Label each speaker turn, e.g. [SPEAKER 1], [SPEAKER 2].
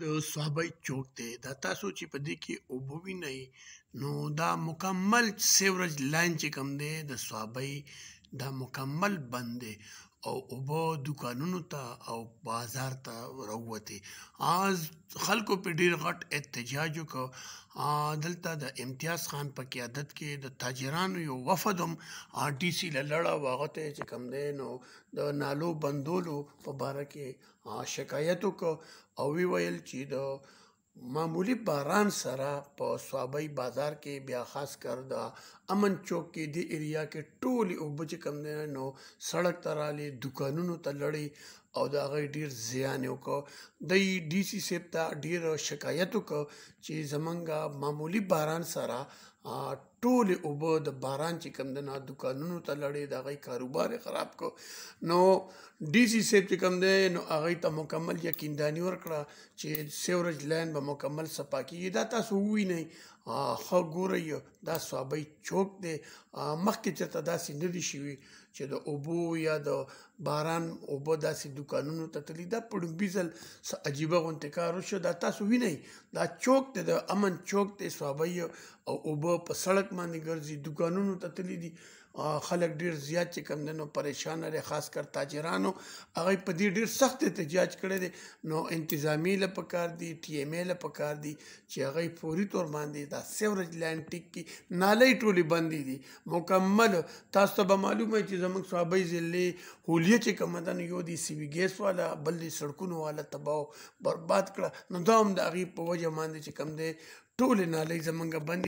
[SPEAKER 1] د صحابه چوک دی دا تاسو چې په دې کې اوبوي نه نو دا مکمل سیوریج لاین چې کم دی د صحابه دا مکمل بند دی او اوبه دکانونو ته او بازار ته راووتې آز خلکو په ډیر غټ احتجاج وکړ دلته د امتیاز خان په قیادت کې د تاجرانو یو وفد هم آر ټي سي له لړه واغته چې کم دی نو د نالو بندولو په باره کې شکایت وکړ او وی ویل چې د معمولی باران سره په سوابۍ بازار کې بیا خاص کر دا امن چوک کې دی ایریا کې ټولې اوبه چې کم دی نو سړک ته رالي دوکانونو ته لړي او دا غي ډیر زیان وکړ د ډي سي سیب ته ډیر شکایت وکړ چې زمونږه معمولی باران سره ټول اوبه د باران چې کم دنه دکانونو ته لړې د غي کاروبار خراب کو نو ډي سي سیب چې کم ده نو هغه ته مکمل یقیندانی ورکړه چې سیورج لاین به مکمل صفاکی دا تاسو وی نه خو ګورئ دا سوابي چوک دی مخکې چې تداسي ندي شي چې د اوبو یا د باران اوبو داسې د دوکانونو ته تللی دا په ډومبي ځل څه عجیبه غوندې کار وشو دا تاسو وینئ دا چوک دی د امن چوک دی صحابه او اوبه په سړک باندې ګرځي دوکانونو ته تللی دي خلک ډیر زیات چې کم دنو پریشان لري خاص کر تاجرانو هغه په دې ډیر سخت احتجاج کړی دی نو انتظامی له پکار دی ټي ایم له پکار دی چې هغه فوري تور باندې دا سیوریج لاین ټیک کی نالې ټولي بندي دي مکمل تاسو به معلومه چې زموږ صوابي ضلع هولیه چې کوم دنو یو دی سی وی ګیس والا بل دی سړکونو والا تباو برباد کړه نو دا هم د هغې په وجه باندې چې کم دی ټولې نالې زمونږ بندي